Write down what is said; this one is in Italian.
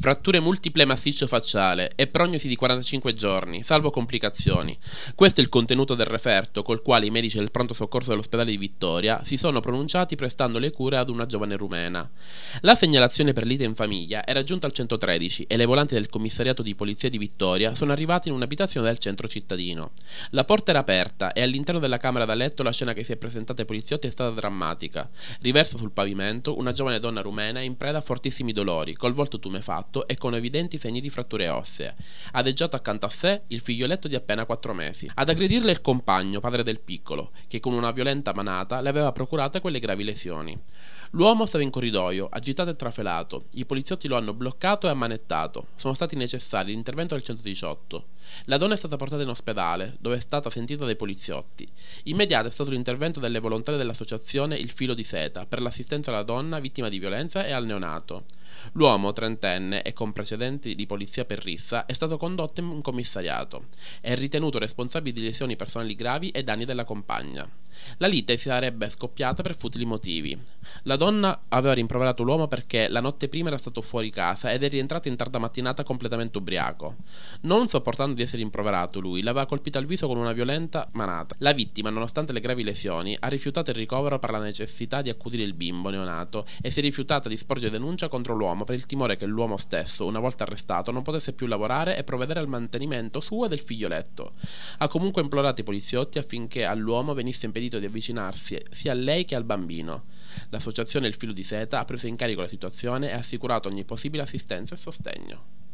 fratture multiple massiccio-facciale e prognosi di 45 giorni, salvo complicazioni. Questo è il contenuto del referto col quale i medici del pronto soccorso dell'ospedale di Vittoria si sono pronunciati prestando le cure ad una giovane rumena. La segnalazione per lite in famiglia era giunta al 113 e le volanti del commissariato di polizia di Vittoria sono arrivate in un'abitazione del centro cittadino. La porta era aperta e all'interno della camera da letto la scena che si è presentata ai poliziotti è stata drammatica. Riversa sul pavimento una giovane donna rumena è in preda a fortissimi dolori, col volto tumefatto impatto e con evidenti segni di fratture ossee. Adeggiato accanto a sé il figlioletto di appena 4 mesi. Ad aggredirle il compagno, padre del piccolo, che con una violenta manata le aveva procurate quelle gravi lesioni. L'uomo stava in corridoio, agitato e trafelato. I poliziotti lo hanno bloccato e ammanettato. Sono stati necessari l'intervento del 118. La donna è stata portata in ospedale, dove è stata sentita dai poliziotti. Immediato è stato l'intervento delle volontarie dell'associazione Il Filo di Seta per l'assistenza alla donna vittima di violenza e al neonato. L'uomo, trentenne e con precedenti di polizia per rissa, è stato condotto in commissariato. È ritenuto responsabile di lesioni personali gravi e danni della compagna. La lite sarebbe scoppiata per futili motivi. La donna aveva rimproverato l'uomo perché la notte prima era stato fuori casa ed è rientrato in tarda mattinata completamente ubriaco. Non sopportando di essere rimproverato, lui l'aveva colpita al viso con una violenta manata. La vittima, nonostante le gravi lesioni, ha rifiutato il ricovero per la necessità di accudire il bimbo neonato e si è rifiutata di sporgere denuncia contro l'uomo per il timore che l'uomo stesso, una volta arrestato, non potesse più lavorare e provvedere al mantenimento suo e del figlioletto. Ha comunque implorato i poliziotti affinché all'uomo venisse impedito impedito di avvicinarsi sia a lei che al bambino. L'associazione Il Filo di Seta ha preso in carico la situazione e ha assicurato ogni possibile assistenza e sostegno.